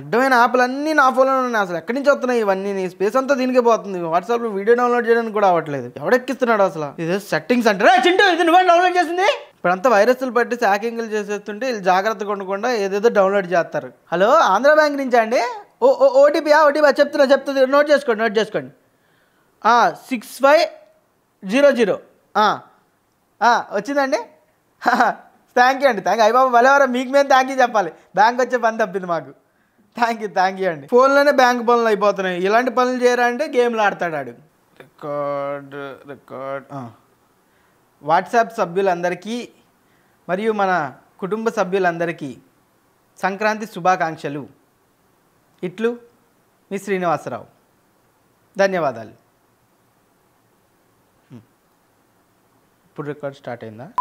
అడ్డమైన యాప్లన్నీ నా ఫోన్లో ఉన్నాయి అసలు ఎక్కడి నుంచి వస్తున్నాయి ఇవన్నీ నీ స్పేస్ అంతా దీనికే పోతుంది వాట్సాప్లో వీడియో డౌన్లోడ్ చేయడానికి కూడా అవ్వట్లేదు ఎవడెక్కిస్తున్నాడు అసలు ఇది సెట్టింగ్స్ అంటే చింటూ ఇది నువ్వే డౌన్లోడ్ చేసింది ఇప్పుడంతా వైరస్లు పట్టి హ్యాకింగ్లు చేసేస్తుంటే వీళ్ళు జాగ్రత్తగా ఉండకుండా ఏదేదో డౌన్లోడ్ చేస్తారు హలో ఆంధ్ర బ్యాంక్ నుంచి అండి ఓ ఓ ఓటీపీ ఓటీపీ చెప్తున్నా చెప్తుంది నోట్ చేసుకోండి నోట్ చేసుకోండి సిక్స్ ఫైవ్ జీరో జీరో వచ్చిందండి థ్యాంక్ యూ అండి థ్యాంక్ యూ అయ్యబాబు వలెవరా మీకు మేము థ్యాంక్ యూ చెప్పాలి బ్యాంక్ వచ్చే పని తప్పింది మాకు థ్యాంక్ యూ థ్యాంక్ యూ అండి ఫోన్లోనే బ్యాంక్ పనులు అయిపోతున్నాయి ఇలాంటి పనులు చేయాలంటే గేమ్లు ఆడతాడు ఆడు రికార్డ్ రికార్డ్ వాట్సాప్ సభ్యులందరికీ మరియు మన కుటుంబ సభ్యులందరికీ సంక్రాంతి శుభాకాంక్షలు ఇట్లు మీ శ్రీనివాసరావు ధన్యవాదాలు ఇప్పుడు రికార్డ్ స్టార్ట్ అయిందా